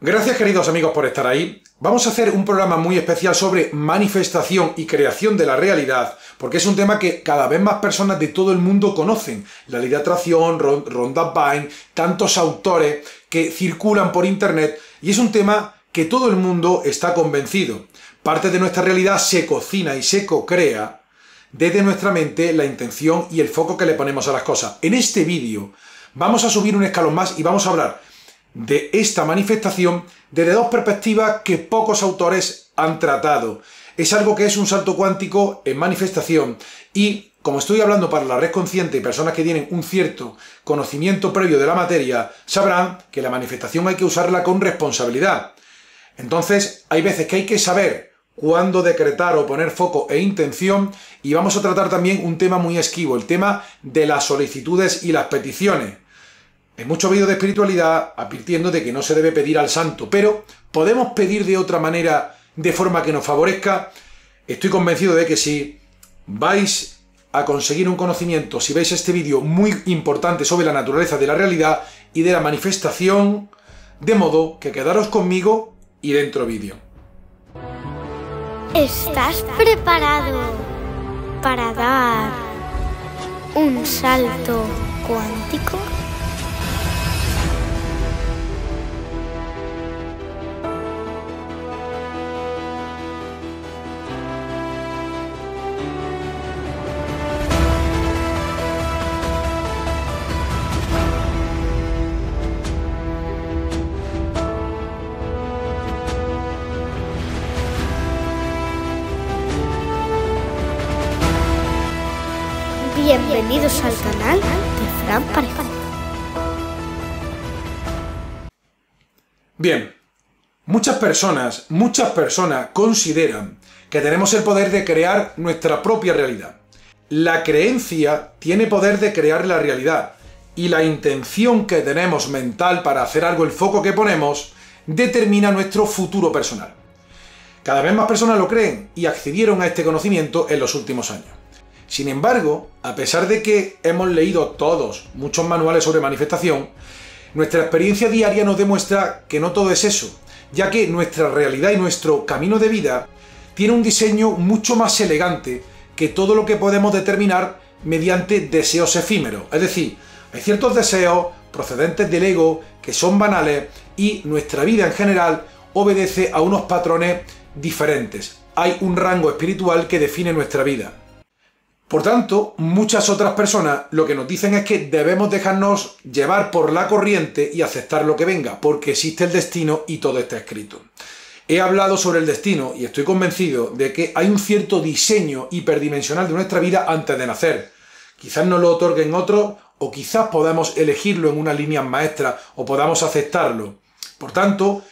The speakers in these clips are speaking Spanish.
Gracias queridos amigos por estar ahí. Vamos a hacer un programa muy especial sobre manifestación y creación de la realidad, porque es un tema que cada vez más personas de todo el mundo conocen. La ley de atracción, Ronda Bain, tantos autores que circulan por internet y es un tema que todo el mundo está convencido. Parte de nuestra realidad se cocina y se co-crea desde nuestra mente la intención y el foco que le ponemos a las cosas. En este vídeo vamos a subir un escalón más y vamos a hablar de esta manifestación desde dos perspectivas que pocos autores han tratado. Es algo que es un salto cuántico en manifestación y, como estoy hablando para la red consciente y personas que tienen un cierto conocimiento previo de la materia, sabrán que la manifestación hay que usarla con responsabilidad. Entonces, hay veces que hay que saber cuándo decretar o poner foco e intención y vamos a tratar también un tema muy esquivo, el tema de las solicitudes y las peticiones. En muchos vídeos de espiritualidad advirtiendo de que no se debe pedir al santo, pero podemos pedir de otra manera, de forma que nos favorezca. Estoy convencido de que si vais a conseguir un conocimiento, si veis este vídeo muy importante sobre la naturaleza de la realidad y de la manifestación, de modo que quedaros conmigo y dentro vídeo. ¿Estás preparado para dar un salto cuántico? personas, muchas personas consideran que tenemos el poder de crear nuestra propia realidad. La creencia tiene poder de crear la realidad y la intención que tenemos mental para hacer algo, el foco que ponemos, determina nuestro futuro personal. Cada vez más personas lo creen y accedieron a este conocimiento en los últimos años. Sin embargo, a pesar de que hemos leído todos muchos manuales sobre manifestación, nuestra experiencia diaria nos demuestra que no todo es eso ya que nuestra realidad y nuestro camino de vida tiene un diseño mucho más elegante que todo lo que podemos determinar mediante deseos efímeros. Es decir, hay ciertos deseos procedentes del ego que son banales y nuestra vida en general obedece a unos patrones diferentes. Hay un rango espiritual que define nuestra vida. Por tanto, muchas otras personas lo que nos dicen es que debemos dejarnos llevar por la corriente y aceptar lo que venga, porque existe el destino y todo está escrito. He hablado sobre el destino y estoy convencido de que hay un cierto diseño hiperdimensional de nuestra vida antes de nacer. Quizás nos lo otorguen otros o quizás podamos elegirlo en una línea maestra o podamos aceptarlo. Por tanto,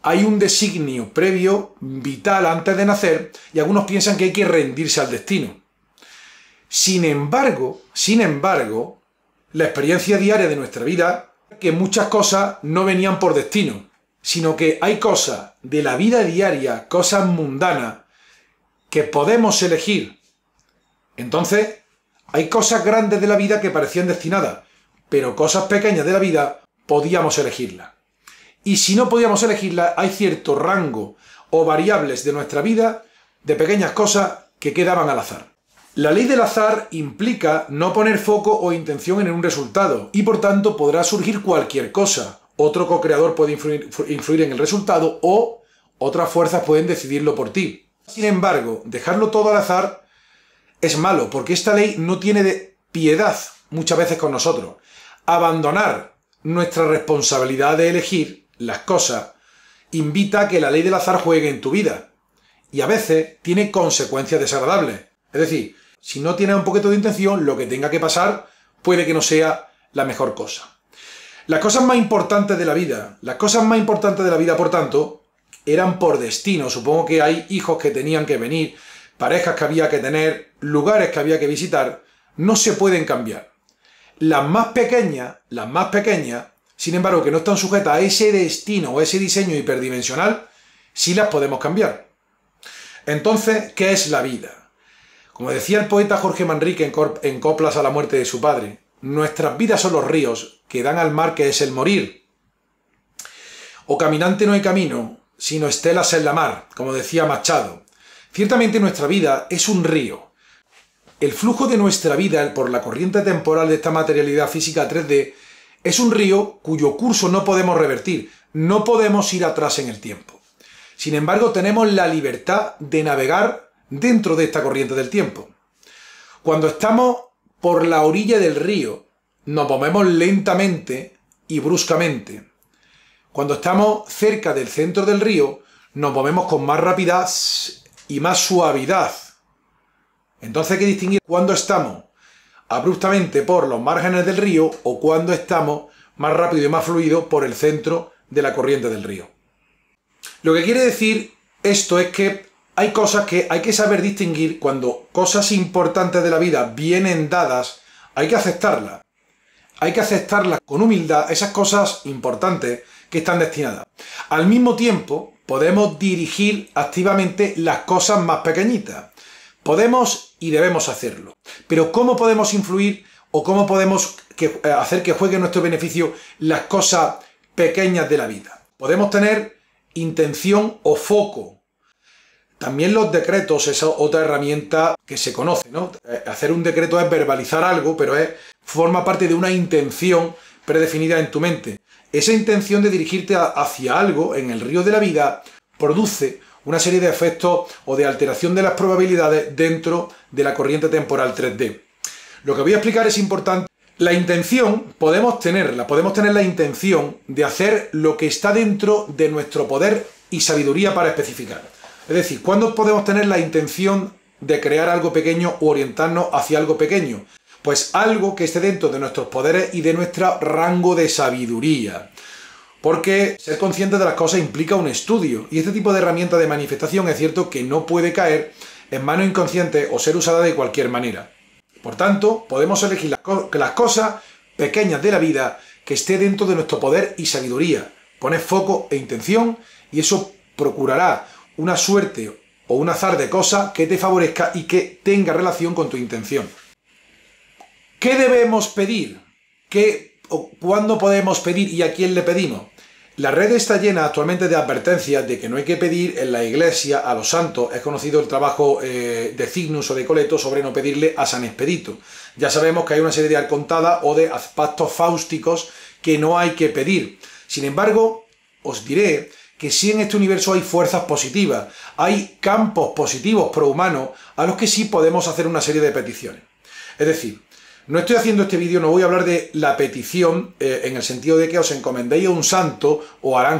hay un designio previo, vital, antes de nacer, y algunos piensan que hay que rendirse al destino. Sin embargo, sin embargo, la experiencia diaria de nuestra vida, que muchas cosas no venían por destino, sino que hay cosas de la vida diaria, cosas mundanas, que podemos elegir. Entonces, hay cosas grandes de la vida que parecían destinadas, pero cosas pequeñas de la vida podíamos elegirlas. Y si no podíamos elegirlas, hay cierto rango o variables de nuestra vida de pequeñas cosas que quedaban al azar. La ley del azar implica no poner foco o intención en un resultado y por tanto podrá surgir cualquier cosa. Otro co-creador puede influir, en el resultado o otras fuerzas pueden decidirlo por ti. Sin embargo, dejarlo todo al azar es malo porque esta ley no tiene de piedad muchas veces con nosotros. Abandonar nuestra responsabilidad de elegir las cosas invita a que la ley del azar juegue en tu vida y a veces tiene consecuencias desagradables. Es decir, si no tienes un poquito de intención, lo que tenga que pasar puede que no sea la mejor cosa. Las cosas más importantes de la vida, las cosas más importantes de la vida, por tanto, eran por destino. Supongo que hay hijos que tenían que venir, parejas que había que tener, lugares que había que visitar, no se pueden cambiar. Las más pequeñas, las más pequeñas, sin embargo, que no están sujetas a ese destino o a ese diseño hiperdimensional, sí las podemos cambiar. Entonces, ¿qué es la vida? Como decía el poeta Jorge Manrique en, Coplas a la muerte de su padre, nuestras vidas son los ríos que dan al mar que es el morir. O caminante no hay camino, sino estelas en la mar, como decía Machado. Ciertamente nuestra vida es un río. El flujo de nuestra vida por la corriente temporal de esta materialidad física 3D es un río cuyo curso no podemos revertir, no podemos ir atrás en el tiempo. Sin embargo, tenemos la libertad de navegar dentro de esta corriente del tiempo. Cuando estamos por la orilla del río, nos movemos lentamente y bruscamente. Cuando estamos cerca del centro del río, nos movemos con más rapidez y más suavidad. Entonces hay que distinguir cuando estamos abruptamente por los márgenes del río o cuando estamos más rápido y más fluido por el centro de la corriente del río. Lo que quiere decir esto es que hay cosas que hay que saber distinguir cuando cosas importantes de la vida vienen dadas, hay que aceptarlas. Hay que aceptarlas con humildad, esas cosas importantes que están destinadas. Al mismo tiempo, podemos dirigir activamente las cosas más pequeñitas. Podemos y debemos hacerlo. Pero ¿cómo podemos influir o cómo podemos eh, hacer que jueguen nuestro beneficio las cosas pequeñas de la vida? Podemos tener intención o foco también los decretos, esa otra herramienta que se conoce, ¿no? Eh, hacer un decreto es verbalizar algo, pero es, forma parte de una intención predefinida en tu mente. Esa intención de dirigirte hacia algo en el río de la vida produce una serie de efectos o de alteración de las probabilidades dentro de la corriente temporal 3D. Lo que voy a explicar es importante. La intención podemos tenerla, podemos tener la intención de hacer lo que está dentro de nuestro poder y sabiduría para especificar. Es decir, ¿cuándo podemos tener la intención de crear algo pequeño o orientarnos hacia algo pequeño? Pues algo que esté dentro de nuestros poderes y de nuestro rango de sabiduría. Porque ser consciente de las cosas implica un estudio y este tipo de herramienta de manifestación es cierto que no puede caer en mano inconsciente o ser usada de cualquier manera. Por tanto, podemos elegir las, las cosas pequeñas de la vida que esté dentro de nuestro poder y sabiduría. Poner foco e intención y eso procurará una suerte o un azar de cosas que te favorezca y que tenga relación con tu intención. ¿Qué debemos pedir? ¿Qué, o ¿Cuándo podemos pedir y a quién le pedimos? La red está llena actualmente de advertencias de que no hay que pedir en la iglesia a los santos. Es conocido el trabajo eh, de Cygnus o de Coleto sobre no pedirle a San Expedito. Ya sabemos que hay una serie de alcontadas o de pactos fáusticos que no hay que pedir. Sin embargo, os diré que sí en este universo hay fuerzas positivas, hay campos positivos prohumanos a los que sí podemos hacer una serie de peticiones. Es decir, no estoy haciendo este vídeo, no voy a hablar de la petición eh, en el sentido de que os encomendéis a un santo o al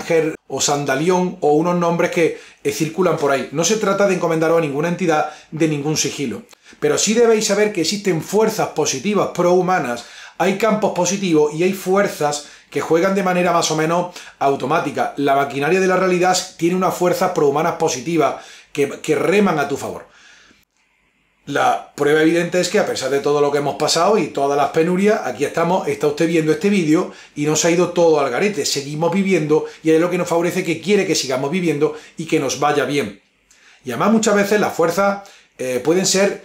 o sandalión o unos nombres que eh, circulan por ahí. No se trata de encomendaros a ninguna entidad de ningún sigilo. Pero sí debéis saber que existen fuerzas positivas prohumanas, hay campos positivos y hay fuerzas que juegan de manera más o menos automática. La maquinaria de la realidad tiene unas fuerzas prohumanas positivas que, reman a tu favor. La prueba evidente es que a pesar de todo lo que hemos pasado y todas las penurias, aquí estamos, está usted viendo este vídeo y nos ha ido todo al garete. Seguimos viviendo y es lo que nos favorece que quiere que sigamos viviendo y que nos vaya bien. Y además muchas veces las fuerzas eh, pueden ser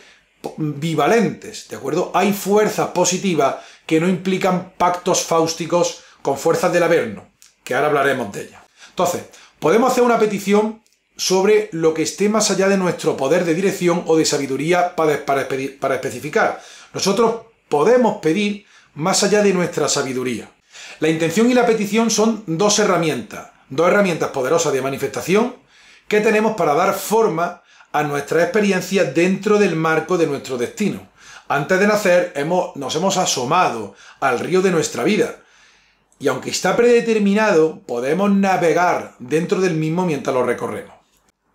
bivalentes, ¿de acuerdo? Hay fuerzas positivas que no implican pactos fáusticos con fuerzas del Averno, que ahora hablaremos de ella. Entonces, podemos hacer una petición sobre lo que esté más allá de nuestro poder de dirección o de sabiduría para, especificar. Nosotros podemos pedir más allá de nuestra sabiduría. La intención y la petición son dos herramientas, dos herramientas poderosas de manifestación que tenemos para dar forma a nuestra experiencia dentro del marco de nuestro destino. Antes de nacer nos hemos asomado al río de nuestra vida, y aunque está predeterminado, podemos navegar dentro del mismo mientras lo recorremos.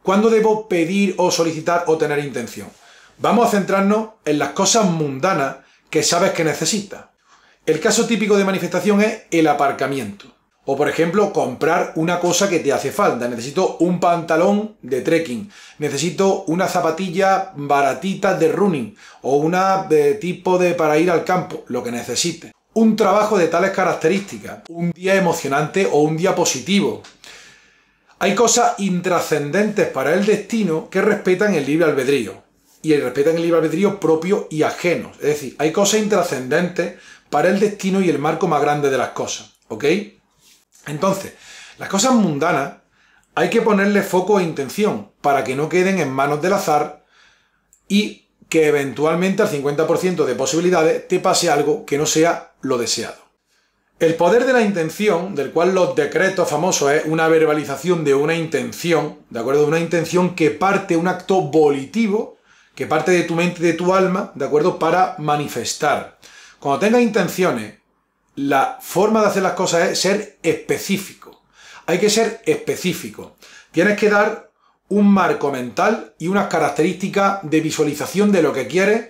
¿Cuándo debo pedir o solicitar o tener intención? Vamos a centrarnos en las cosas mundanas que sabes que necesitas. El caso típico de manifestación es el aparcamiento. O por ejemplo, comprar una cosa que te hace falta. Necesito un pantalón de trekking. Necesito una zapatilla baratita de running. O una de tipo de para ir al campo. Lo que necesites un trabajo de tales características, un día emocionante o un día positivo. Hay cosas intrascendentes para el destino que respetan el libre albedrío y respetan el libre albedrío propio y ajeno. Es decir, hay cosas intrascendentes para el destino y el marco más grande de las cosas. ¿Ok? Entonces, las cosas mundanas hay que ponerle foco e intención para que no queden en manos del azar y que eventualmente al 50% de posibilidades te pase algo que no sea lo deseado. El poder de la intención, del cual los decretos famosos es una verbalización de una intención, ¿de acuerdo? Una intención que parte, un acto volitivo, que parte de tu mente, de tu alma, ¿de acuerdo? Para manifestar. Cuando tengas intenciones, la forma de hacer las cosas es ser específico. Hay que ser específico. Tienes que dar un marco mental y unas características de visualización de lo que quieres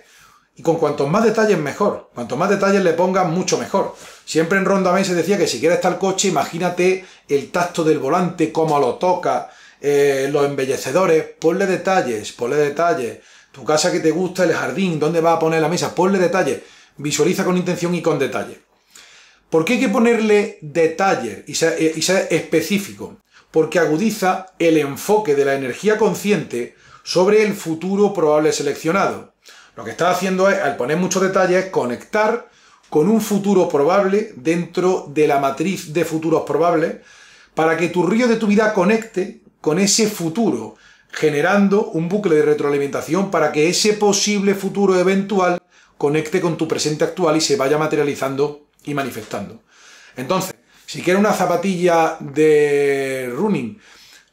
y con cuantos más detalles mejor. Cuanto más detalles le pongas, mucho mejor. Siempre en Ronda se decía que si quieres el coche, imagínate el tacto del volante, cómo lo toca, eh, los embellecedores. Ponle detalles, ponle detalles. Tu casa que te gusta, el jardín, dónde vas a poner la mesa, ponle detalles. Visualiza con intención y con detalle. ¿Por qué hay que ponerle detalles y ser eh, específico? Porque agudiza el enfoque de la energía consciente sobre el futuro probable seleccionado lo que estás haciendo es, al poner muchos detalles, conectar con un futuro probable dentro de la matriz de futuros probables para que tu río de tu vida conecte con ese futuro, generando un bucle de retroalimentación para que ese posible futuro eventual conecte con tu presente actual y se vaya materializando y manifestando. Entonces, si quieres una zapatilla de running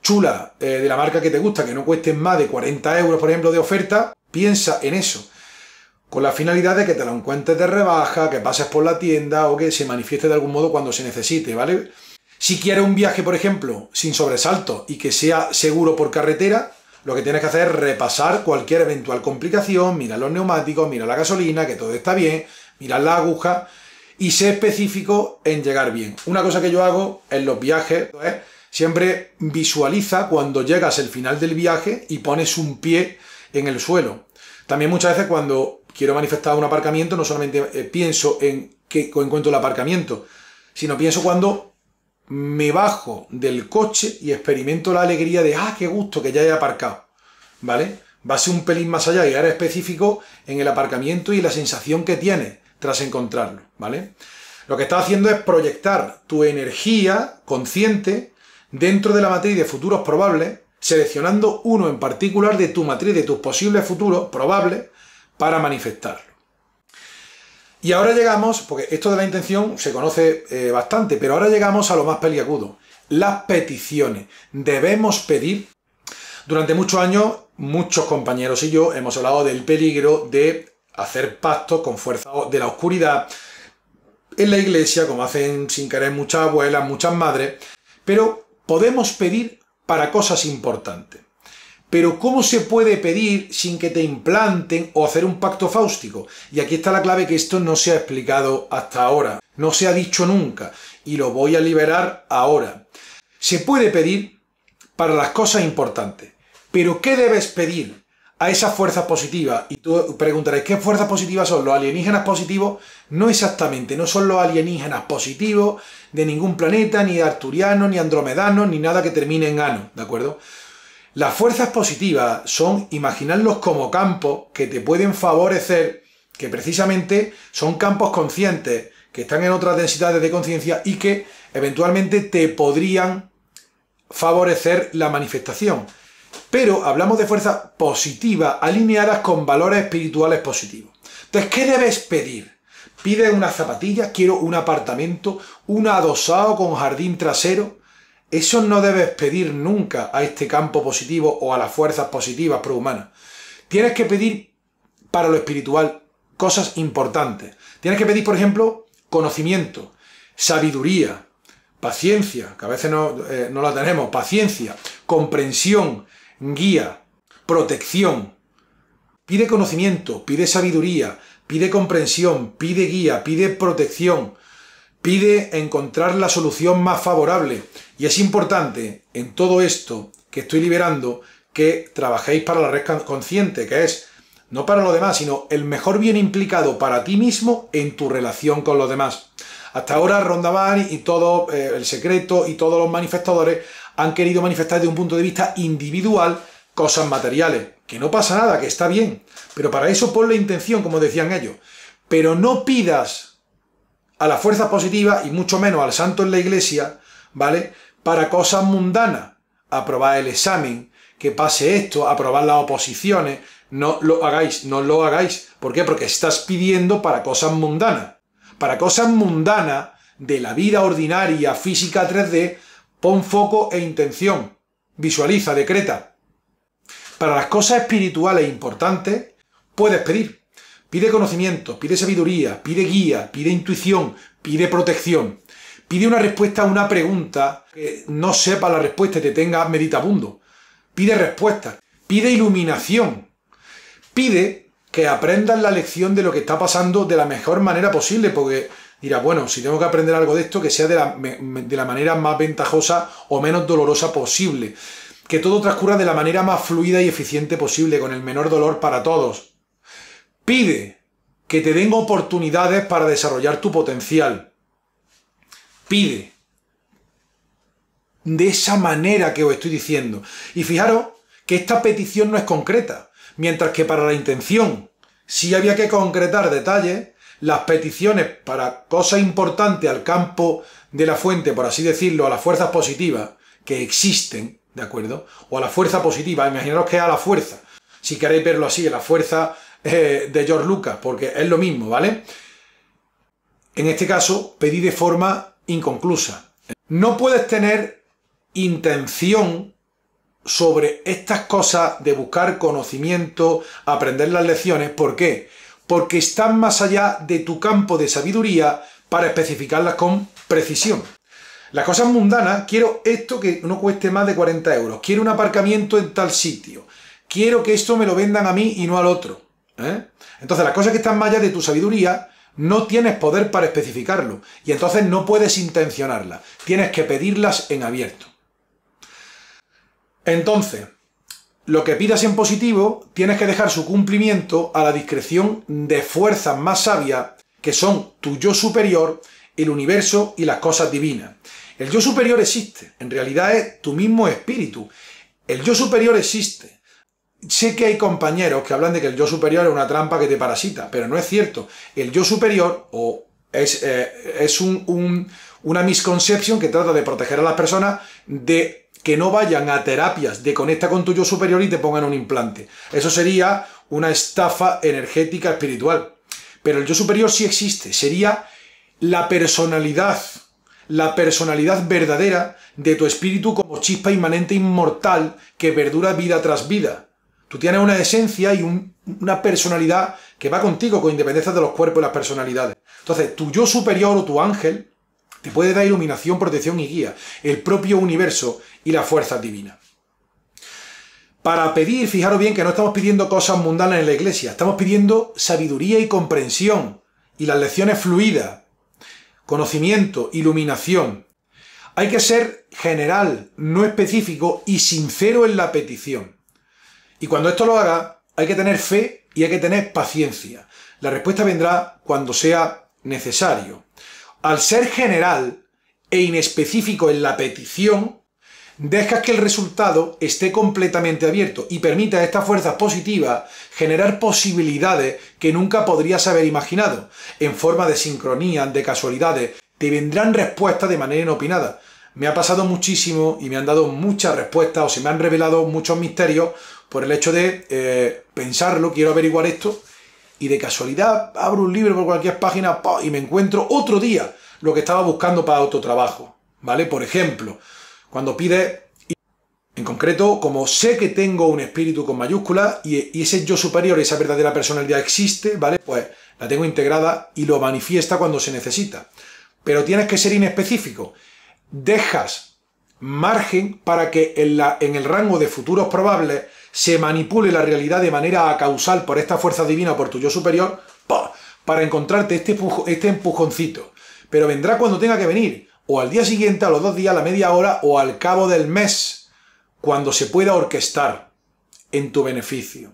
chula eh, de la marca que te gusta, que no cueste más de 40 euros, por ejemplo, de oferta, piensa en eso con la finalidad de que te lo encuentres de rebaja, que pases por la tienda o que se manifieste de algún modo cuando se necesite, ¿vale? Si quieres un viaje, por ejemplo, sin sobresalto y que sea seguro por carretera, lo que tienes que hacer es repasar cualquier eventual complicación, mirar los neumáticos, mirar la gasolina, que todo está bien, mirar la aguja y ser específico en llegar bien. Una cosa que yo hago en los viajes es siempre visualiza cuando llegas al final del viaje y pones un pie en el suelo. También muchas veces cuando quiero manifestar un aparcamiento, no solamente eh, pienso en que encuentro el aparcamiento, sino pienso cuando me bajo del coche y experimento la alegría de, ah, qué gusto que ya he aparcado, ¿vale? Va a ser un pelín más allá y ahora específico en el aparcamiento y la sensación que tiene tras encontrarlo, ¿vale? Lo que estás haciendo es proyectar tu energía consciente dentro de la matriz de futuros probables, seleccionando uno en particular de tu matriz de tus posibles futuros probables para manifestarlo. Y ahora llegamos, porque esto de la intención se conoce eh, bastante, pero ahora llegamos a lo más peliagudo, las peticiones. Debemos pedir. Durante muchos años, muchos compañeros y yo hemos hablado del peligro de hacer pactos con fuerza de la oscuridad en la iglesia, como hacen sin querer muchas abuelas, muchas madres, pero podemos pedir para cosas importantes. Pero ¿cómo se puede pedir sin que te implanten o hacer un pacto fáustico? Y aquí está la clave que esto no se ha explicado hasta ahora, no se ha dicho nunca, y lo voy a liberar ahora. Se puede pedir para las cosas importantes, pero ¿qué debes pedir a esas fuerzas positivas? Y tú preguntarás, ¿qué fuerzas positivas son los alienígenas positivos? No exactamente, no son los alienígenas positivos de ningún planeta, ni Arturiano, ni Andromedano, ni nada que termine en ano, ¿de acuerdo? Las fuerzas positivas son imaginarlos como campos que te pueden favorecer, que precisamente son campos conscientes, que están en otras densidades de conciencia y que eventualmente te podrían favorecer la manifestación. Pero hablamos de fuerzas positivas alineadas con valores espirituales positivos. Entonces, ¿qué debes pedir? Pide unas zapatillas, quiero un apartamento, un adosado con jardín trasero, eso no debes pedir nunca a este campo positivo o a las fuerzas positivas prohumanas. Tienes que pedir para lo espiritual cosas importantes. Tienes que pedir, por ejemplo, conocimiento, sabiduría, paciencia, que a veces no, eh, no la tenemos, paciencia, comprensión, guía, protección. Pide conocimiento, pide sabiduría, pide comprensión, pide guía, pide protección, pide encontrar la solución más favorable. Y es importante en todo esto que estoy liberando que trabajéis para la red consciente, que es no para los demás, sino el mejor bien implicado para ti mismo en tu relación con los demás. Hasta ahora Rondaban y todo eh, el secreto y todos los manifestadores han querido manifestar desde un punto de vista individual cosas materiales, que no pasa nada, que está bien, pero para eso pon la intención, como decían ellos, pero no pidas a las fuerzas positivas y mucho menos al santo en la iglesia, ¿vale? Para cosas mundanas, aprobar el examen, que pase esto, aprobar las oposiciones, no lo hagáis, no lo hagáis. ¿Por qué? Porque estás pidiendo para cosas mundanas. Para cosas mundanas de la vida ordinaria, física 3D, pon foco e intención. Visualiza, decreta. Para las cosas espirituales importantes, puedes pedir. Pide conocimiento, pide sabiduría, pide guía, pide intuición, pide protección. Pide una respuesta a una pregunta que no sepa la respuesta y te tenga meditabundo. Pide respuesta, pide iluminación. Pide que aprendas la lección de lo que está pasando de la mejor manera posible, porque dirá bueno, si tengo que aprender algo de esto, que sea de la, de la manera más ventajosa o menos dolorosa posible. Que todo transcurra de la manera más fluida y eficiente posible, con el menor dolor para todos. Pide que te den oportunidades para desarrollar tu potencial. Pide. De esa manera que os estoy diciendo. Y fijaros que esta petición no es concreta, mientras que para la intención sí había que concretar detalles, las peticiones para cosas importantes al campo de la fuente, por así decirlo, a las fuerzas positivas que existen, ¿de acuerdo? O a la fuerza positiva, imaginaros que es a la fuerza, si queréis verlo así, a la fuerza eh, de George Lucas, porque es lo mismo, ¿vale? En este caso, pedí de forma inconclusa. No puedes tener intención sobre estas cosas de buscar conocimiento, aprender las lecciones. ¿Por qué? Porque están más allá de tu campo de sabiduría para especificarlas con precisión. Las cosas mundanas, quiero esto que no cueste más de 40 euros, quiero un aparcamiento en tal sitio, quiero que esto me lo vendan a mí y no al otro. ¿Eh? Entonces, las cosas que están más allá de tu sabiduría, no tienes poder para especificarlo. Y entonces no puedes intencionarlas. Tienes que pedirlas en abierto. Entonces, lo que pidas en positivo, tienes que dejar su cumplimiento a la discreción de fuerzas más sabias, que son tu yo superior, el universo y las cosas divinas. El yo superior existe, en realidad es tu mismo espíritu. El yo superior existe, sé que hay compañeros que hablan de que el yo superior es una trampa que te parasita, pero no es cierto. El yo superior o es, eh, una misconcepción que trata de proteger a las personas de que no vayan a terapias de conecta con tu yo superior y te pongan un implante. Eso sería una estafa energética espiritual. Pero el yo superior sí existe. Sería la personalidad, la personalidad verdadera de tu espíritu como chispa inmanente inmortal que verdura vida tras vida. Tú tienes una esencia y una personalidad que va contigo, con independencia de los cuerpos y las personalidades. Entonces, tu yo superior o tu ángel te puede dar iluminación, protección y guía, el propio universo y las fuerzas divinas. Para pedir, fijaros bien que no estamos pidiendo cosas mundanas en la iglesia, estamos pidiendo sabiduría y comprensión, y las lecciones fluidas, conocimiento, iluminación. Hay que ser general, no específico y sincero en la petición. Y cuando esto lo haga, hay que tener fe y hay que tener paciencia. La respuesta vendrá cuando sea necesario. Al ser general e inespecífico en la petición, dejas que el resultado esté completamente abierto y permita a estas fuerzas positivas generar posibilidades que nunca podrías haber imaginado. En forma de sincronía, de casualidades, te vendrán respuestas de manera inopinada. Me ha pasado muchísimo y me han dado muchas respuestas o se me han revelado muchos misterios por el hecho de eh, pensarlo, quiero averiguar esto, y de casualidad abro un libro por cualquier página y me encuentro otro día lo que estaba buscando para otro trabajo, ¿vale? Por ejemplo, cuando pide en concreto, como sé que tengo un espíritu con mayúscula y, ese yo superior, esa verdadera personalidad existe, ¿vale? Pues la tengo integrada y lo manifiesta cuando se necesita. Pero tienes que ser inespecífico. Dejas margen para que la, en el rango de futuros probables se manipule la realidad de manera causal por esta fuerza divina, o por tu yo superior, para encontrarte este, este empujoncito. Pero vendrá cuando tenga que venir, o al día siguiente, a los dos días, a la media hora, o al cabo del mes, cuando se pueda orquestar en tu beneficio.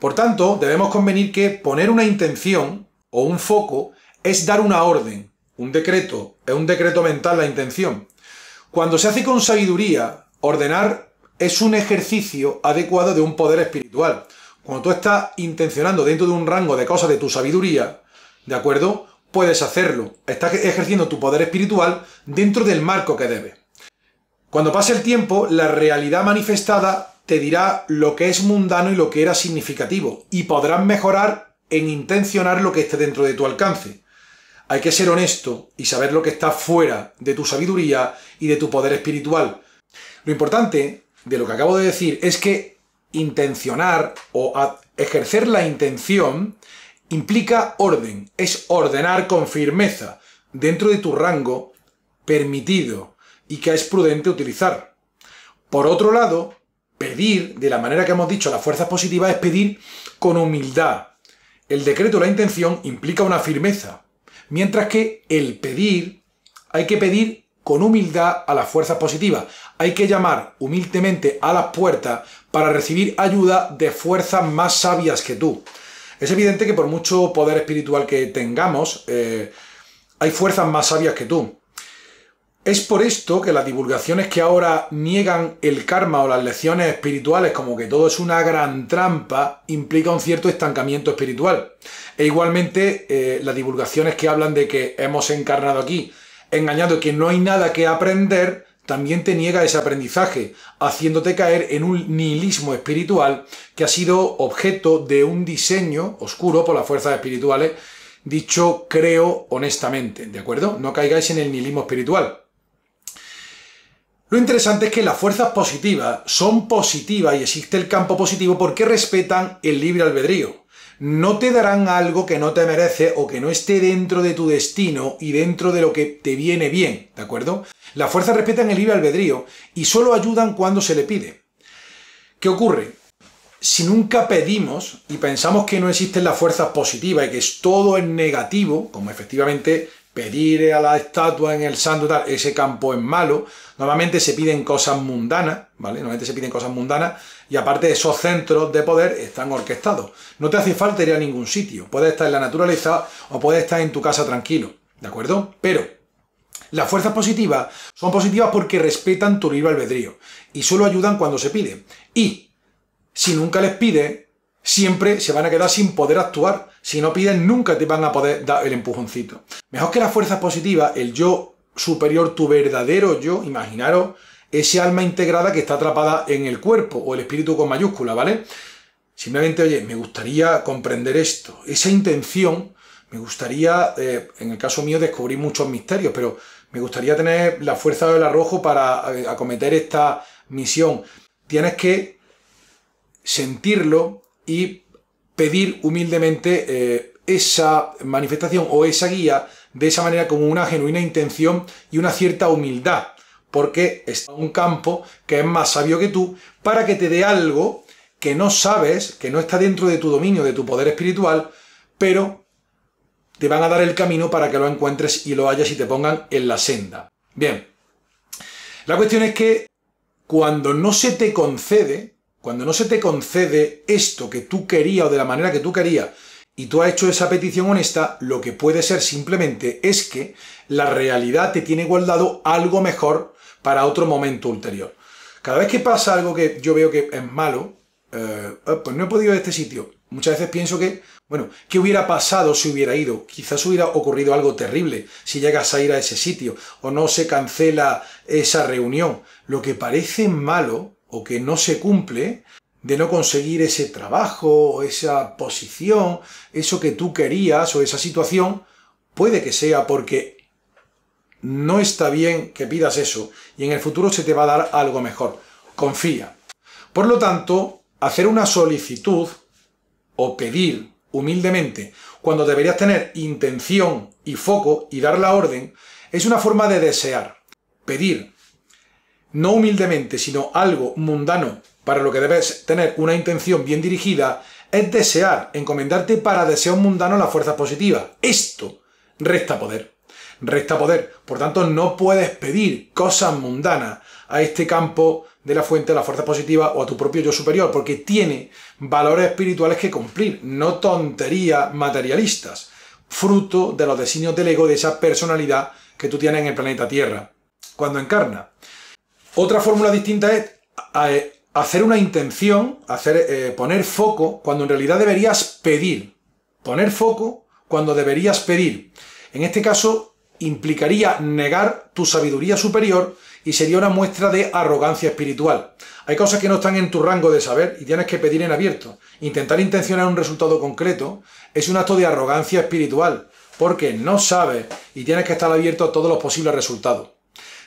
Por tanto, debemos convenir que poner una intención o un foco es dar una orden, un decreto, es un decreto mental la intención. Cuando se hace con sabiduría, ordenar es un ejercicio adecuado de un poder espiritual. Cuando tú estás intencionando dentro de un rango de cosas de tu sabiduría, ¿de acuerdo? Puedes hacerlo. Estás ejerciendo tu poder espiritual dentro del marco que debe. Cuando pase el tiempo, la realidad manifestada te dirá lo que es mundano y lo que era significativo, y podrás mejorar en intencionar lo que esté dentro de tu alcance. Hay que ser honesto y saber lo que está fuera de tu sabiduría y de tu poder espiritual. Lo importante de lo que acabo de decir es que intencionar o ejercer la intención implica orden, es ordenar con firmeza dentro de tu rango permitido y que es prudente utilizar. Por otro lado, pedir, de la manera que hemos dicho, las fuerzas positivas es pedir con humildad. El decreto, la intención, implica una firmeza, mientras que el pedir hay que pedir con humildad a las fuerzas positivas hay que llamar humildemente a las puertas para recibir ayuda de fuerzas más sabias que tú. Es evidente que por mucho poder espiritual que tengamos, eh, hay fuerzas más sabias que tú. Es por esto que las divulgaciones que ahora niegan el karma o las lecciones espirituales como que todo es una gran trampa implica un cierto estancamiento espiritual. E igualmente eh, las divulgaciones que hablan de que hemos encarnado aquí engañado que no hay nada que aprender también te niega ese aprendizaje, haciéndote caer en un nihilismo espiritual que ha sido objeto de un diseño oscuro por las fuerzas espirituales, dicho creo honestamente, ¿de acuerdo? No caigáis en el nihilismo espiritual. Lo interesante es que las fuerzas positivas son positivas y existe el campo positivo porque respetan el libre albedrío no te darán algo que no te merece o que no esté dentro de tu destino y dentro de lo que te viene bien, ¿de acuerdo? Las fuerzas respetan el libre albedrío y solo ayudan cuando se le pide. ¿Qué ocurre? Si nunca pedimos y pensamos que no existen las fuerzas positivas y que todo es negativo, como efectivamente pedir a la estatua en el santo, ese campo es malo. Normalmente se piden cosas mundanas, ¿vale? Normalmente se piden cosas mundanas y aparte esos centros de poder están orquestados. No te hace falta ir a ningún sitio. Puedes estar en la naturaleza o puedes estar en tu casa tranquilo. ¿De acuerdo? Pero las fuerzas positivas son positivas porque respetan tu libre albedrío y solo ayudan cuando se pide. Y si nunca les pide, siempre se van a quedar sin poder actuar. Si no piden, nunca te van a poder dar el empujoncito. Mejor que las fuerzas positivas, el yo superior, tu verdadero yo, imaginaros ese alma integrada que está atrapada en el cuerpo o el espíritu con mayúscula, ¿vale? Simplemente, oye, me gustaría comprender esto. Esa intención, me gustaría, eh, en el caso mío, descubrir muchos misterios, pero me gustaría tener la fuerza del arrojo para eh, acometer esta misión. Tienes que sentirlo y pedir humildemente eh, esa manifestación o esa guía de esa manera como una genuina intención y una cierta humildad porque está un campo que es más sabio que tú para que te dé algo que no sabes, que no está dentro de tu dominio, de tu poder espiritual, pero te van a dar el camino para que lo encuentres y lo halles y te pongan en la senda. Bien, la cuestión es que cuando no se te concede, cuando no se te concede esto que tú querías o de la manera que tú querías, y tú has hecho esa petición honesta, lo que puede ser simplemente es que la realidad te tiene guardado algo mejor para otro momento ulterior. Cada vez que pasa algo que yo veo que es malo, eh, eh, pues no he podido ir a este sitio. Muchas veces pienso que, bueno, ¿qué hubiera pasado si hubiera ido? Quizás hubiera ocurrido algo terrible si llegas a ir a ese sitio o no se cancela esa reunión. Lo que parece malo o que no se cumple de no conseguir ese trabajo o esa posición, eso que tú querías o esa situación, puede que sea porque no está bien que pidas eso y en el futuro se te va a dar algo mejor. Confía. Por lo tanto, hacer una solicitud o pedir humildemente cuando deberías tener intención y foco y dar la orden es una forma de desear. Pedir, no humildemente, sino algo mundano para lo que debes tener una intención bien dirigida, es desear, encomendarte para deseo mundano la fuerza positiva. Esto resta poder resta poder. Por tanto, no puedes pedir cosas mundanas a este campo de la fuente, a la fuerza positiva o a tu propio yo superior, porque tiene valores espirituales que cumplir, no tonterías materialistas, fruto de los designios del ego, de esa personalidad que tú tienes en el planeta Tierra, cuando encarna. Otra fórmula distinta es eh, hacer una intención, hacer, eh, poner foco cuando en realidad deberías pedir. Poner foco cuando deberías pedir. En este caso, implicaría negar tu sabiduría superior y sería una muestra de arrogancia espiritual. Hay cosas que no están en tu rango de saber y tienes que pedir en abierto. Intentar intencionar un resultado concreto es un acto de arrogancia espiritual, porque no sabes y tienes que estar abierto a todos los posibles resultados.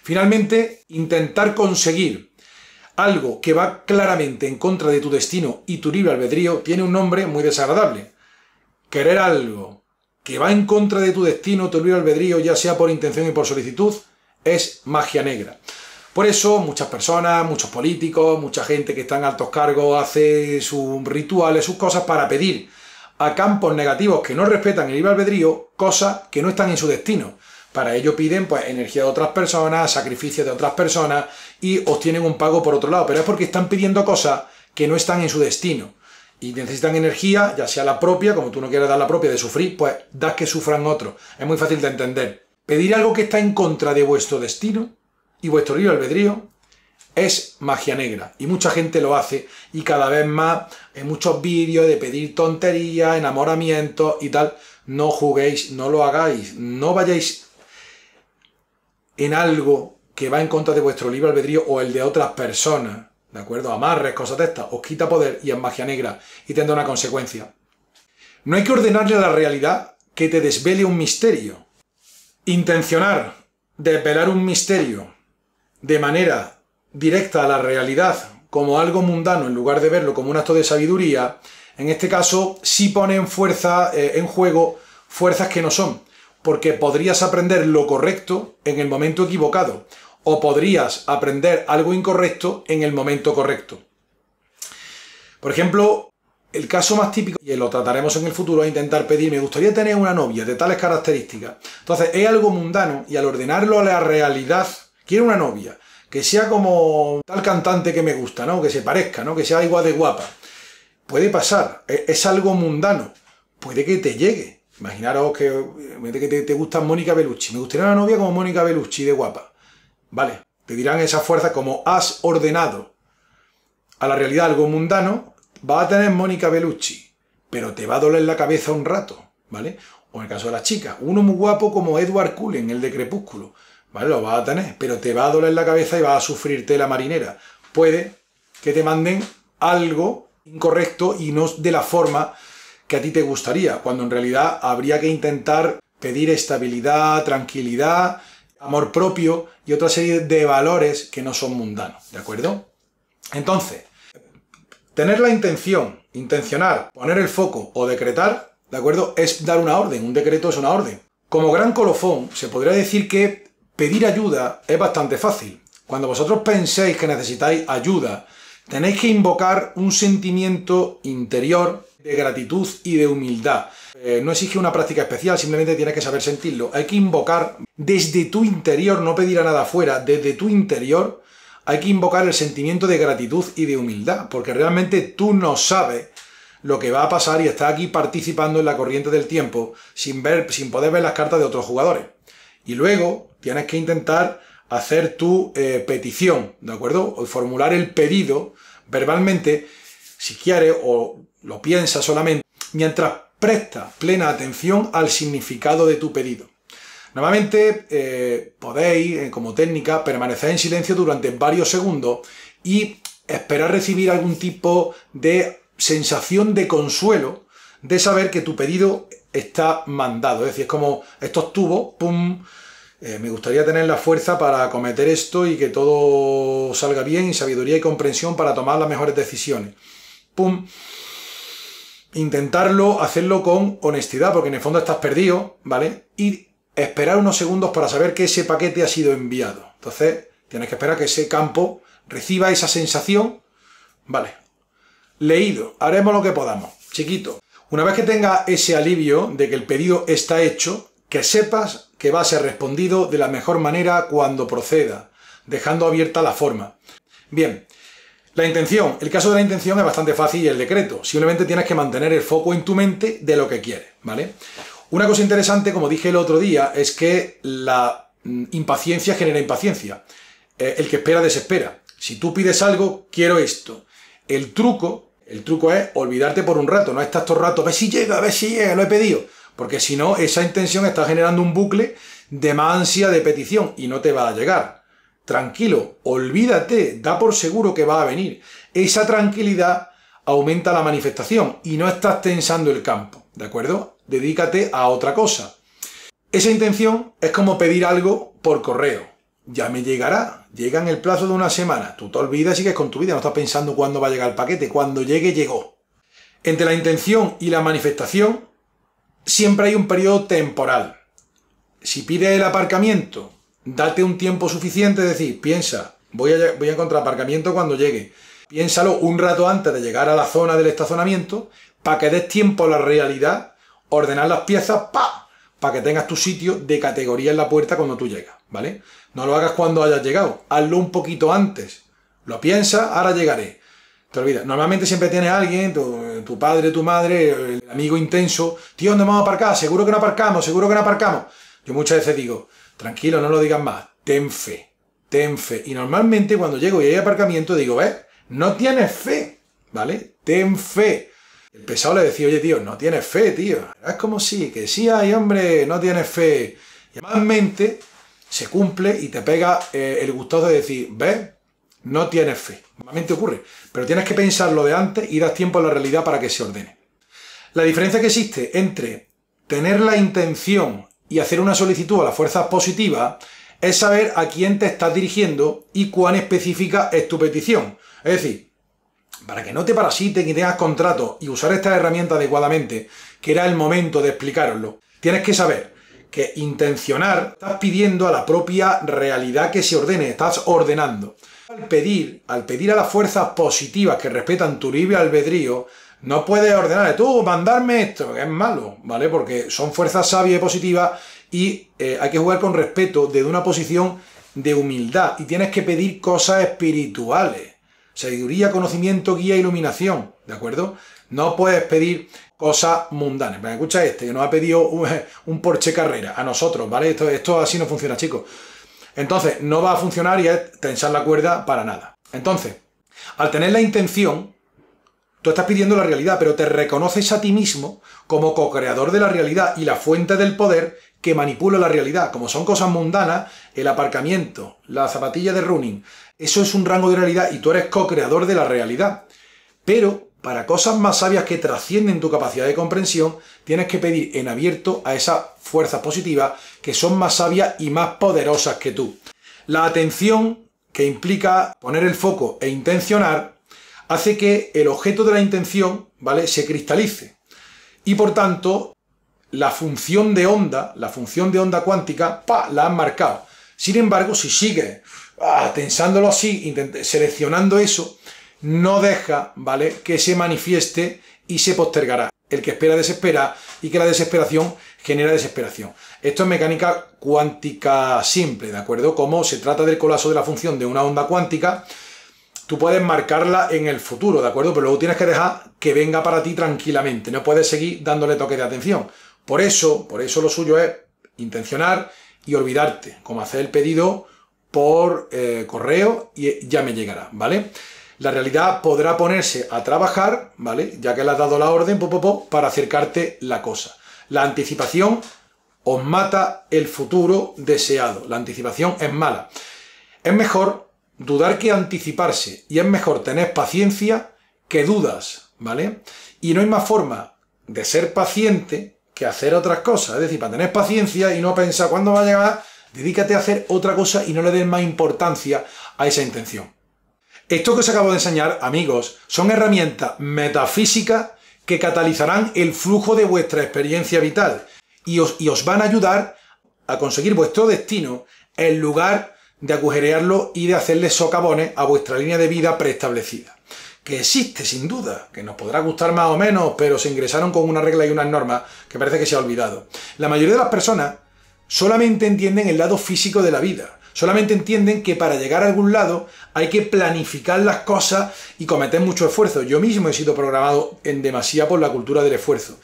Finalmente, intentar conseguir algo que va claramente en contra de tu destino y tu libre albedrío tiene un nombre muy desagradable. Querer algo que va en contra de tu destino, tu libre albedrío, ya sea por intención y por solicitud, es magia negra. Por eso muchas personas, muchos políticos, mucha gente que está en altos cargos hace sus rituales, sus cosas para pedir a campos negativos que no respetan el libre albedrío cosas que no están en su destino. Para ello piden pues, energía de otras personas, sacrificios de otras personas y obtienen un pago por otro lado, pero es porque están pidiendo cosas que no están en su destino y necesitan energía, ya sea la propia, como tú no quieres dar la propia de sufrir, pues das que sufran otros. Es muy fácil de entender. Pedir algo que está en contra de vuestro destino y vuestro libre albedrío es magia negra y mucha gente lo hace y cada vez más en muchos vídeos de pedir tonterías, enamoramientos y tal, no juguéis, no lo hagáis, no vayáis en algo que va en contra de vuestro libre albedrío o el de otras personas ¿de acuerdo? Amarres, cosas de estas, os quita poder y es magia negra y tendrá una consecuencia. No hay que ordenarle a la realidad que te desvele un misterio. Intencionar desvelar un misterio de manera directa a la realidad como algo mundano en lugar de verlo como un acto de sabiduría, en este caso sí pone en fuerza eh, en juego fuerzas que no son, porque podrías aprender lo correcto en el momento equivocado o podrías aprender algo incorrecto en el momento correcto. Por ejemplo, el caso más típico, y lo trataremos en el futuro, es intentar pedir, me gustaría tener una novia de tales características. Entonces, es algo mundano y al ordenarlo a la realidad, quiero una novia, que sea como tal cantante que me gusta, ¿no? Que se parezca, ¿no? Que sea igual de guapa. Puede pasar, e-, es algo mundano, puede que te llegue. Imaginaros que, eh, que te, te gusta Mónica Bellucci, me gustaría una novia como Mónica Bellucci de guapa. Vale, dirán esa fuerza como has ordenado. A la realidad algo mundano va a tener Mónica Bellucci, pero te va a doler la cabeza un rato, ¿vale? O en el caso de las chicas, uno muy guapo como Edward Cullen, el de Crepúsculo, ¿vale? Lo va a tener, pero te va a doler la cabeza y va a sufrirte la marinera. Puede que te manden algo incorrecto y no de la forma que a ti te gustaría, cuando en realidad habría que intentar pedir estabilidad, tranquilidad, amor propio y otra serie de valores que no son mundanos, ¿de acuerdo? Entonces, tener la intención, intencionar, poner el foco o decretar, ¿de acuerdo? Es dar una orden, un decreto es una orden. Como gran colofón, se podría decir que pedir ayuda es bastante fácil. Cuando vosotros penséis que necesitáis ayuda, tenéis que invocar un sentimiento interior de gratitud y de humildad eh, no exige una práctica especial, simplemente tienes que saber sentirlo. Hay que invocar desde tu interior, no pedir a nada fuera, desde tu interior hay que invocar el sentimiento de gratitud y de humildad, porque realmente tú no sabes lo que va a pasar y estás aquí participando en la corriente del tiempo sin, ver, sin poder ver las cartas de otros jugadores. Y luego tienes que intentar hacer tu eh, petición, ¿de acuerdo? O formular el pedido verbalmente, si quieres, o lo piensas solamente, mientras Presta plena atención al significado de tu pedido. Normalmente eh, podéis, eh, como técnica, permanecer en silencio durante varios segundos y esperar recibir algún tipo de sensación de consuelo de saber que tu pedido está mandado. Es decir, es como estos tubos, ¡pum! Eh, me gustaría tener la fuerza para acometer esto y que todo salga bien y sabiduría y comprensión para tomar las mejores decisiones. ¡Pum! intentarlo, hacerlo con honestidad, porque en el fondo estás perdido, ¿vale? Y esperar unos segundos para saber que ese paquete ha sido enviado. Entonces, tienes que esperar que ese campo reciba esa sensación, ¿vale? Leído, haremos lo que podamos, chiquito. Una vez que tenga ese alivio de que el pedido está hecho, que sepas que va a ser respondido de la mejor manera cuando proceda, dejando abierta la forma. Bien, la intención. El caso de la intención es bastante fácil y el decreto. Simplemente tienes que mantener el foco en tu mente de lo que quieres, ¿vale? Una cosa interesante, como dije el otro día, es que la mm, impaciencia genera impaciencia. Eh, el que espera desespera. Si tú pides algo, quiero esto. El truco, el truco es olvidarte por un rato, no estás todo el rato, a ver si llega, a ver si llega, lo he pedido. Porque si no, esa intención está generando un bucle de más ansia de petición y no te va a llegar tranquilo, olvídate, da por seguro que va a venir. Esa tranquilidad aumenta la manifestación y no estás tensando el campo, ¿de acuerdo? Dedícate a otra cosa. Esa intención es como pedir algo por correo. Ya me llegará, llega en el plazo de una semana. Tú te olvidas y sigues con tu vida, no estás pensando cuándo va a llegar el paquete. Cuando llegue, llegó. Entre la intención y la manifestación siempre hay un periodo temporal. Si pides el aparcamiento date un tiempo suficiente, es decir, piensa, voy a, voy a encontrar aparcamiento cuando llegue. Piénsalo un rato antes de llegar a la zona del estacionamiento para que des tiempo a la realidad, ordenar las piezas, ¡pa! para que tengas tu sitio de categoría en la puerta cuando tú llegas, ¿vale? No lo hagas cuando hayas llegado, hazlo un poquito antes. Lo piensa, ahora llegaré. Te olvidas. Normalmente siempre tienes a alguien, tu, padre, tu madre, el amigo intenso. Tío, ¿dónde vamos a aparcar? Seguro que no aparcamos, seguro que no aparcamos. Yo muchas veces digo, tranquilo, no lo digas más, ten fe, ten fe. Y normalmente cuando llego y hay aparcamiento digo, ¿ves? Eh, no tienes fe, ¿vale? Ten fe. El pesado le decía, oye tío, no tienes fe, tío. Es como si, que sí hay, hombre, no tienes fe. Y normalmente se cumple y te pega eh, el gusto de decir, ¿ves? No tienes fe. Normalmente ocurre. Pero tienes que pensarlo de antes y das tiempo a la realidad para que se ordene. La diferencia que existe entre tener la intención y hacer una solicitud a las fuerzas positivas es saber a quién te estás dirigiendo y cuán específica es tu petición. Es decir, para que no te parasiten y tengas contratos y usar esta herramienta adecuadamente, que era el momento de explicarlo, tienes que saber que intencionar estás pidiendo a la propia realidad que se ordene, estás ordenando. Al pedir, al pedir a las fuerzas positivas que respetan tu libre albedrío, no puedes ordenar, tú, mandarme esto, que es malo, ¿vale? Porque son fuerzas sabias y positivas y eh, hay que jugar con respeto desde una posición de humildad y tienes que pedir cosas espirituales. Sabiduría, conocimiento, guía, iluminación, ¿de acuerdo? No puedes pedir cosas mundanas. Me escucha este, que nos ha pedido un, un Porsche Carrera, a nosotros, ¿vale? Esto, esto así no funciona, chicos. Entonces, no va a funcionar y es tensar la cuerda para nada. Entonces, al tener la intención, Tú estás pidiendo la realidad, pero te reconoces a ti mismo como co-creador de la realidad y la fuente del poder que manipula la realidad. Como son cosas mundanas, el aparcamiento, la zapatilla de running, eso es un rango de realidad y tú eres co-creador de la realidad. Pero para cosas más sabias que trascienden tu capacidad de comprensión, tienes que pedir en abierto a esas fuerzas positivas que son más sabias y más poderosas que tú. La atención, que implica poner el foco e intencionar, hace que el objeto de la intención, ¿vale?, se cristalice. Y por tanto, la función de onda, la función de onda cuántica, ¡pa!, la han marcado. Sin embargo, si sigue ah, tensándolo así, seleccionando eso, no deja, ¿vale?, que se manifieste y se postergará. El que espera desespera y que la desesperación genera desesperación. Esto es mecánica cuántica simple, ¿de acuerdo? Como se trata del colapso de la función de una onda cuántica, tú puedes marcarla en el futuro, ¿de acuerdo? Pero luego tienes que dejar que venga para ti tranquilamente, no puedes seguir dándole toque de atención. Por eso, por eso lo suyo es intencionar y olvidarte, como hacer el pedido por eh, correo y ya me llegará, ¿vale? La realidad podrá ponerse a trabajar, ¿vale? Ya que le has dado la orden, po, para acercarte la cosa. La anticipación os mata el futuro deseado. La anticipación es mala. Es mejor Dudar que anticiparse. Y es mejor tener paciencia que dudas, ¿vale? Y no hay más forma de ser paciente que hacer otras cosas. Es decir, para tener paciencia y no pensar cuándo va a llegar, dedícate a hacer otra cosa y no le des más importancia a esa intención. Esto que os acabo de enseñar, amigos, son herramientas metafísicas que catalizarán el flujo de vuestra experiencia vital y os, y os van a ayudar a conseguir vuestro destino en lugar de agujerearlo y de hacerle socavones a vuestra línea de vida preestablecida. Que existe, sin duda, que nos podrá gustar más o menos, pero se ingresaron con una regla y unas normas que parece que se ha olvidado. La mayoría de las personas solamente entienden el lado físico de la vida. Solamente entienden que para llegar a algún lado hay que planificar las cosas y cometer mucho esfuerzo. Yo mismo he sido programado en demasía por la cultura del esfuerzo.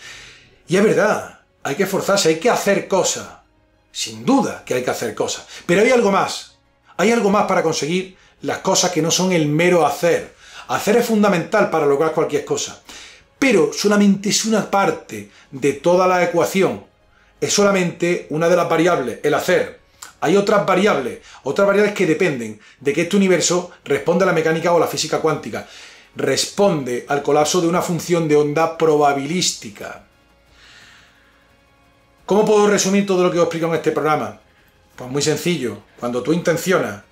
Y es verdad, hay que esforzarse, hay que hacer cosas. Sin duda que hay que hacer cosas. Pero hay algo más hay algo más para conseguir las cosas que no son el mero hacer. Hacer es fundamental para lograr cualquier cosa, pero solamente es una parte de toda la ecuación. Es solamente una de las variables, el hacer. Hay otras variables, otras variables que dependen de que este universo responda a la mecánica o la física cuántica. Responde al colapso de una función de onda probabilística. ¿Cómo puedo resumir todo lo que os explico en este programa? Pues muy sencillo, cuando tú intencionas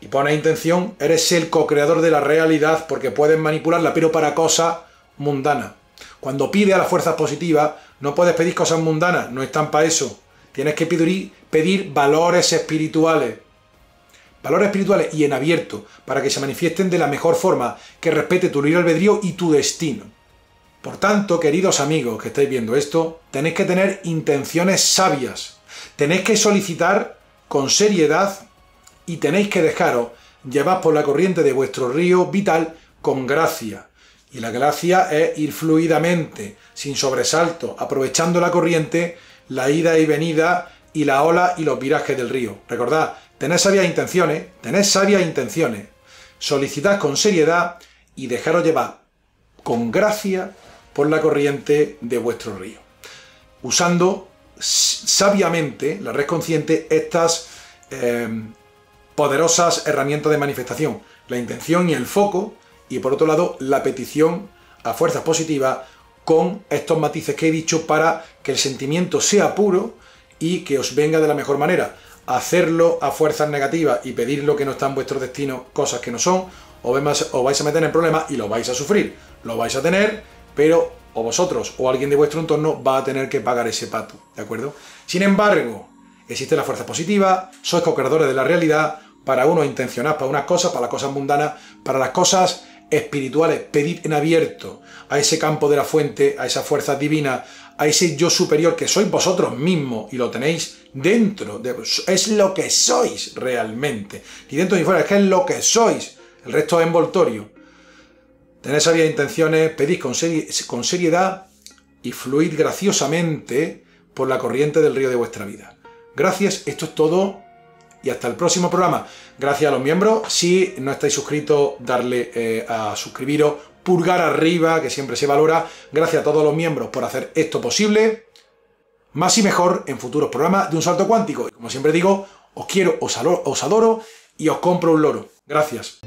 y pones intención, eres el co-creador de la realidad porque puedes manipularla, pero para cosas mundanas. Cuando pides a las fuerzas positivas, no puedes pedir cosas mundanas, no están para eso. Tienes que pedir, valores espirituales. Valores espirituales y en abierto, para que se manifiesten de la mejor forma, que respete tu libre albedrío y tu destino. Por tanto, queridos amigos que estáis viendo esto, tenéis que tener intenciones sabias, Tenéis que solicitar con seriedad y tenéis que dejaros llevar por la corriente de vuestro río vital con gracia. Y la gracia es ir fluidamente, sin sobresalto, aprovechando la corriente, la ida y venida y la ola y los virajes del río. Recordad, tenéis sabias intenciones, tenéis sabias intenciones, solicitad con seriedad y dejaros llevar con gracia por la corriente de vuestro río, usando sabiamente, la red consciente, estas em, poderosas herramientas de manifestación, la intención y el foco, y por otro lado, la petición a fuerzas positivas con estos matices que he dicho para que el sentimiento sea puro y que os venga de la mejor manera. Hacerlo a fuerzas negativas y pedir lo que no está en vuestro destino, cosas que no son, os vais a meter en problemas y lo vais a sufrir. Lo vais a tener, pero o vosotros o alguien de vuestro entorno va a tener que pagar ese pato, ¿de acuerdo? Sin embargo, existe la fuerza positiva, sois co-creadores de la realidad, para uno, intencionados para unas cosas, para las cosas mundanas, para las cosas espirituales, pedid en abierto a ese campo de la fuente, a esa fuerza divina, a ese yo superior que sois vosotros mismos y lo tenéis dentro, de, es lo que sois realmente, y dentro y fuera, es que es lo que sois, el resto es envoltorio. Tened sabias intenciones, pedid con, seriedad y fluid graciosamente por la corriente del río de vuestra vida. Gracias, esto es todo y hasta el próximo programa. Gracias a los miembros. Si no estáis suscritos, darle eh, a suscribiros, pulgar arriba, que siempre se valora. Gracias a todos los miembros por hacer esto posible. Más y mejor en futuros programas de Un Salto Cuántico. como siempre digo, os quiero, os adoro y os compro un loro. Gracias.